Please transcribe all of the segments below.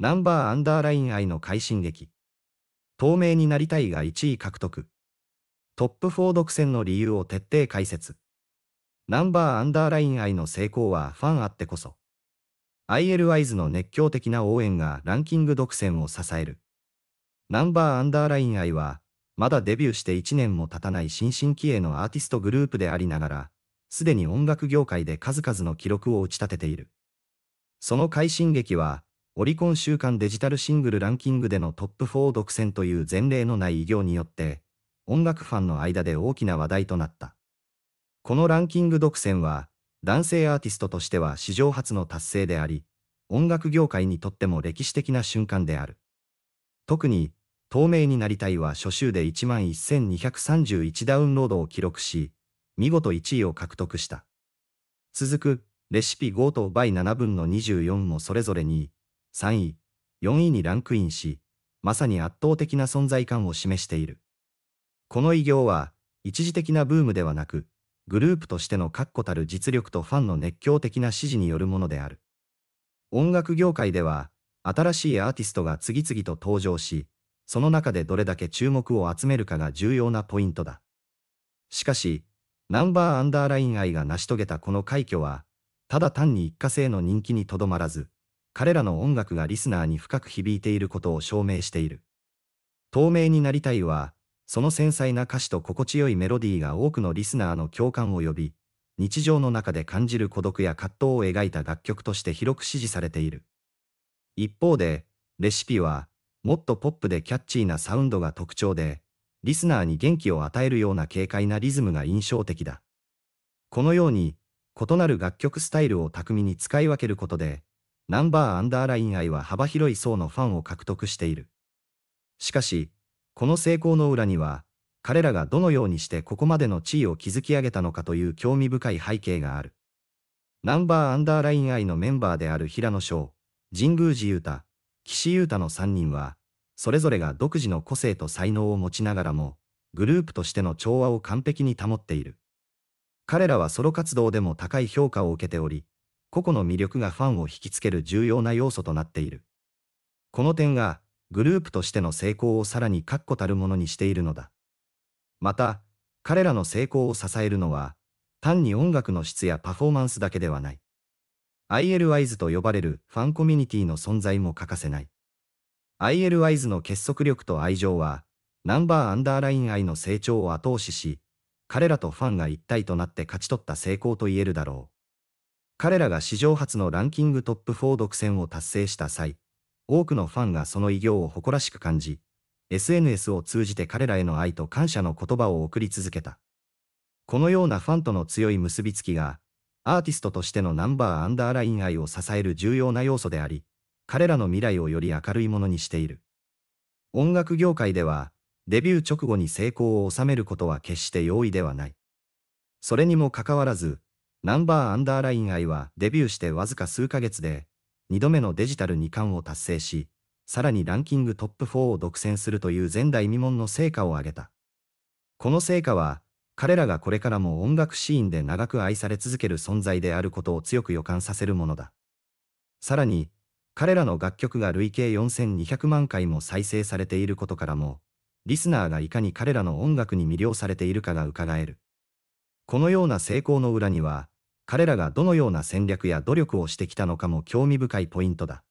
ナンバーアンダーライン愛の快進撃。透明になりたいが1位獲得。トップ4独占の理由を徹底解説。ナンバーアンダーライン愛の成功はファンあってこそ。ILYs の熱狂的な応援がランキング独占を支える。ナンバーアンダーライン愛は、まだデビューして1年も経たない新進気鋭のアーティストグループでありながら、すでに音楽業界で数々の記録を打ち立てている。その快進撃は、オリコン週間デジタルシングルランキングでのトップ4独占という前例のない偉業によって、音楽ファンの間で大きな話題となった。このランキング独占は、男性アーティストとしては史上初の達成であり、音楽業界にとっても歴史的な瞬間である。特に、透明になりたいは初週で11,231ダウンロードを記録し、見事1位を獲得した。続く、レシピ5と倍7分の24もそれぞれに3位、4位にランクインし、まさに圧倒的な存在感を示している。この偉業は、一時的なブームではなく、グループとしての確固たる実力とファンの熱狂的な支持によるものである。音楽業界では、新しいアーティストが次々と登場し、その中でどれだけ注目を集めるかが重要なポイントだ。しかし、ナンバーアンダーライン愛が成し遂げたこの快挙は、ただ単に一過性の人気にとどまらず、彼らの音楽がリスナーに深く響いていることを証明している。透明になりたいは、その繊細な歌詞と心地よいメロディーが多くのリスナーの共感を呼び、日常の中で感じる孤独や葛藤を描いた楽曲として広く支持されている。一方で、レシピは、もっとポップでキャッチーなサウンドが特徴で、リスナーに元気を与えるような軽快なリズムが印象的だ。このように、異なる楽曲スタイルを巧みに使い分けることで、ナンバーアンダーライン愛は幅広い層のファンを獲得している。しかし、この成功の裏には、彼らがどのようにしてここまでの地位を築き上げたのかという興味深い背景がある。ナンバーアンダーライン愛のメンバーである平野翔、神宮寺裕太、岸優太の3人は、それぞれが独自の個性と才能を持ちながらも、グループとしての調和を完璧に保っている。彼らはソロ活動でも高い評価を受けており、個々の魅力がファンを引きつける重要な要素となっている。この点が、グループとしての成功をさらに確固たるものにしているのだ。また、彼らの成功を支えるのは、単に音楽の質やパフォーマンスだけではない。ILYs と呼ばれるファンコミュニティの存在も欠かせない。ILYs の結束力と愛情は、ナンバーアンダーライン愛の成長を後押しし、彼らとファンが一体となって勝ち取った成功と言えるだろう。彼らが史上初のランキングトップ4独占を達成した際、多くのファンがその偉業を誇らしく感じ、SNS を通じて彼らへの愛と感謝の言葉を送り続けた。このようなファンとの強い結びつきが、アーティストとしてのナンバーアンダーライン愛を支える重要な要素であり、彼らの未来をより明るいものにしている。音楽業界では、デビュー直後に成功を収めることは決して容易ではない。それにもかかわらず、ナンバーアンダーライン愛はデビューしてわずか数ヶ月で、2度目のデジタル2冠を達成し、さらにランキングトップ4を独占するという前代未聞の成果を挙げた。この成果は、彼らがこれからも音楽シーンで長く愛され続ける存在であることを強く予感させるものだ。さらに、彼らの楽曲が累計4200万回も再生されていることからも、リスナーがいかに彼らの音楽に魅了されているかが伺える。このような成功の裏には、彼らがどのような戦略や努力をしてきたのかも興味深いポイントだ。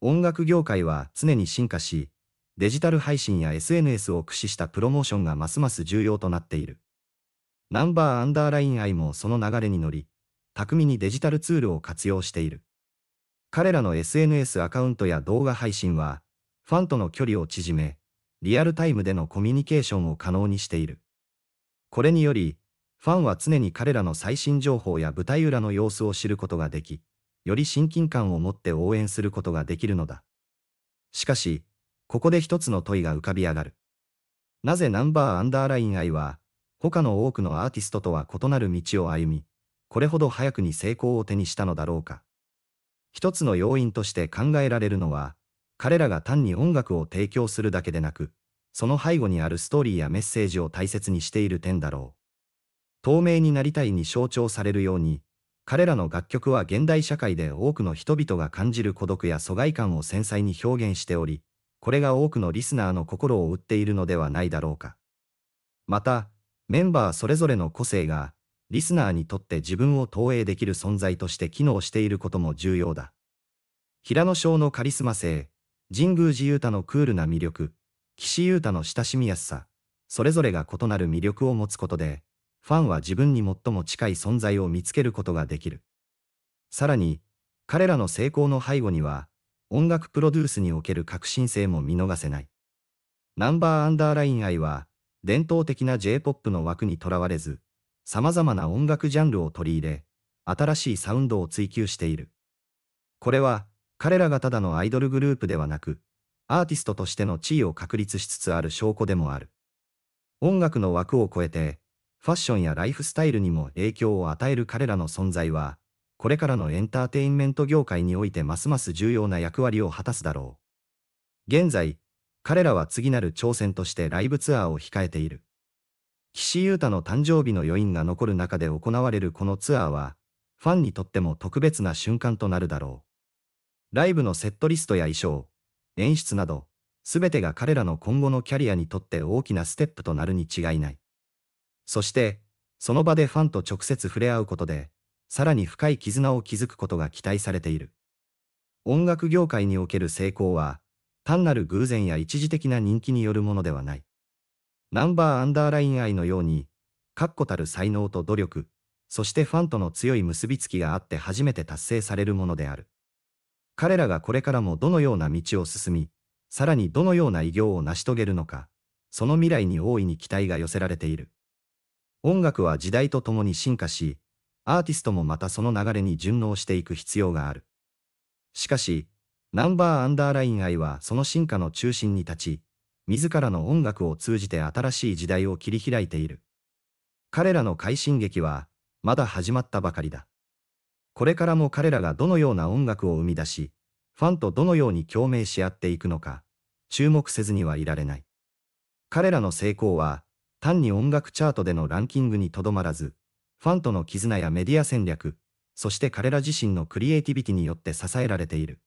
音楽業界は常に進化し、デジタル配信や SNS を駆使したプロモーションがますます重要となっている。ナンバーアンダーライン愛もその流れに乗り、巧みにデジタルツールを活用している。彼らの SNS アカウントや動画配信は、ファンとの距離を縮め、リアルタイムでのコミュニケーションを可能にしている。これにより、ファンは常に彼らの最新情報や舞台裏の様子を知ることができ、より親近感を持って応援することができるのだ。しかし、ここで一つの問いが浮かび上がる。なぜナンバーアンダーライン愛は、他の多くのアーティストとは異なる道を歩み、これほど早くに成功を手にしたのだろうか。一つの要因として考えられるのは、彼らが単に音楽を提供するだけでなく、その背後にあるストーリーやメッセージを大切にしている点だろう。透明になりたいに象徴されるように、彼らの楽曲は現代社会で多くの人々が感じる孤独や疎外感を繊細に表現しており、これが多くのリスナーの心を打っているのではないだろうか。また、メンバーそれぞれの個性が、リスナーにとって自分を投影できる存在として機能していることも重要だ。平野翔のカリスマ性、神宮寺勇太のクールな魅力、岸優太の親しみやすさ、それぞれが異なる魅力を持つことで、ファンは自分に最も近い存在を見つけることができる。さらに、彼らの成功の背後には、音楽プロデュースにおける革新性も見逃せない。ナンバーアンダーライン愛は、伝統的な J-POP の枠にとらわれず、様々な音楽ジャンルを取り入れ、新しいサウンドを追求している。これは、彼らがただのアイドルグループではなく、アーティストとしての地位を確立しつつある証拠でもある。音楽の枠を超えて、ファッションやライフスタイルにも影響を与える彼らの存在は、これからのエンターテインメント業界においてますます重要な役割を果たすだろう。現在、彼らは次なる挑戦としてライブツアーを控えている。岸優太の誕生日の余韻が残る中で行われるこのツアーは、ファンにとっても特別な瞬間となるだろう。ライブのセットリストや衣装、演出など、すべてが彼らの今後のキャリアにとって大きなステップとなるに違いない。そして、その場でファンと直接触れ合うことで、さらに深い絆を築くことが期待されている。音楽業界における成功は、単なる偶然や一時的な人気によるものではない。ナンバーアンダーライン愛のように、確固たる才能と努力、そしてファンとの強い結びつきがあって初めて達成されるものである。彼らがこれからもどのような道を進み、さらにどのような偉業を成し遂げるのか、その未来に大いに期待が寄せられている。音楽は時代とともに進化し、アーティストもまたその流れに順応していく必要がある。しかし、ナンバーアンダーライン愛はその進化の中心に立ち、自らの音楽を通じて新しい時代を切り開いている。彼らの快進撃は、まだ始まったばかりだ。これからも彼らがどのような音楽を生み出し、ファンとどのように共鳴し合っていくのか、注目せずにはいられない。彼らの成功は、単に音楽チャートでのランキングにとどまらず、ファンとの絆やメディア戦略、そして彼ら自身のクリエイティビティによって支えられている。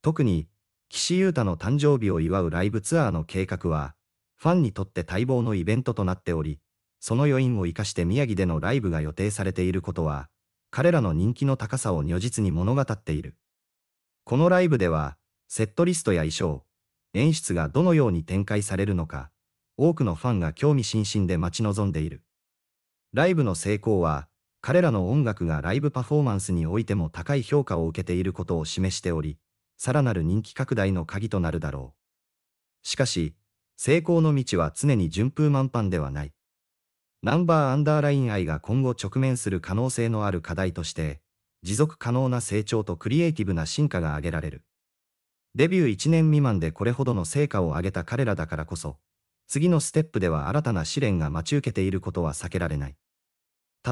特に、岸優太の誕生日を祝うライブツアーの計画は、ファンにとって待望のイベントとなっており、その余韻を生かして宮城でのライブが予定されていることは、彼らの人気の高さを如実に物語っている。このライブでは、セットリストや衣装、演出がどのように展開されるのか、多くのファンが興味津々で待ち望んでいる。ライブの成功は、彼らの音楽がライブパフォーマンスにおいても高い評価を受けていることを示しており、さらなる人気拡大の鍵となるだろう。しかし、成功の道は常に順風満帆ではない。ナンバーアンダーライン愛が今後直面する可能性のある課題として、持続可能な成長とクリエイティブな進化が挙げられる。デビュー1年未満でこれほどの成果を上げた彼らだからこそ、次のステップでは新たな試練が待ち受けていることは避けられない。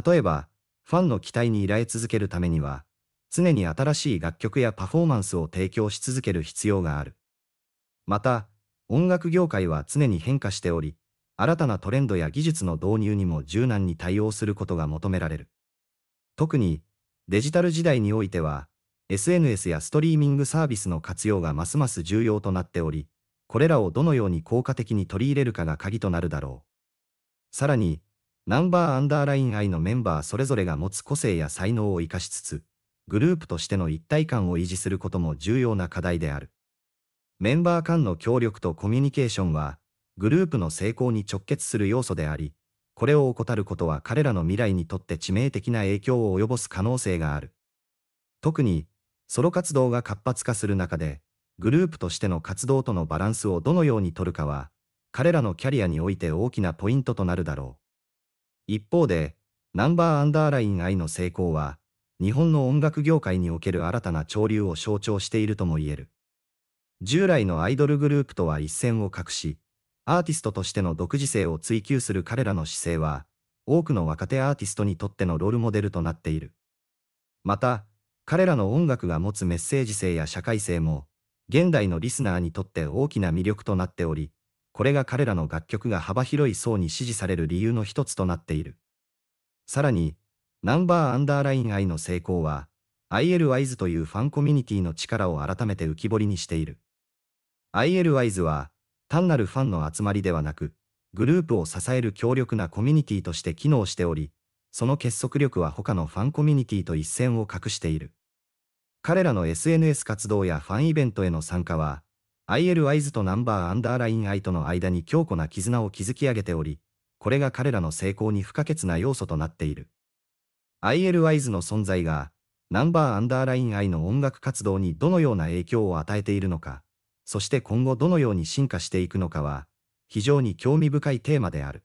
例えば、ファンの期待に依頼続けるためには、常に新しい楽曲やパフォーマンスを提供し続ける必要がある。また、音楽業界は常に変化しており、新たなトレンドや技術の導入にも柔軟に対応することが求められる。特に、デジタル時代においては、SNS やストリーミングサービスの活用がますます重要となっており、これらをどのように効果的に取り入れるかが鍵となるだろう。さらに、ナンバーアンダーライン I のメンバーそれぞれが持つ個性や才能を活かしつつ、グループとしての一体感を維持することも重要な課題である。メンバー間の協力とコミュニケーションは、グループの成功に直結する要素であり、これを怠ることは彼らの未来にとって致命的な影響を及ぼす可能性がある。特に、ソロ活動が活発化する中で、グループとしての活動とのバランスをどのようにとるかは、彼らのキャリアにおいて大きなポイントとなるだろう。一方で、ナンバーアンダーライン I の成功は、日本の音楽業界における新たな潮流を象徴しているとも言える。従来のアイドルグループとは一線を画し、アーティストとしての独自性を追求する彼らの姿勢は、多くの若手アーティストにとってのロールモデルとなっている。また、彼らの音楽が持つメッセージ性や社会性も、現代のリスナーにとって大きな魅力となっており、これが彼らの楽曲が幅広い層に支持される理由の一つとなっている。さらに、ナンバーアンダーライン I の成功は、i l y s というファンコミュニティの力を改めて浮き彫りにしている。i l y s は、単なるファンの集まりではなく、グループを支える強力なコミュニティとして機能しており、その結束力は他のファンコミュニティと一線を画している。彼らの SNS 活動やファンイベントへの参加は、IL アイズとナンバーアンダーラインアとの間に強固な絆を築き上げており、これが彼らの成功に不可欠な要素となっている。IL y s ズの存在が、ナンバーアンダーラインアの音楽活動にどのような影響を与えているのか、そして今後どのように進化していくのかは、非常に興味深いテーマである。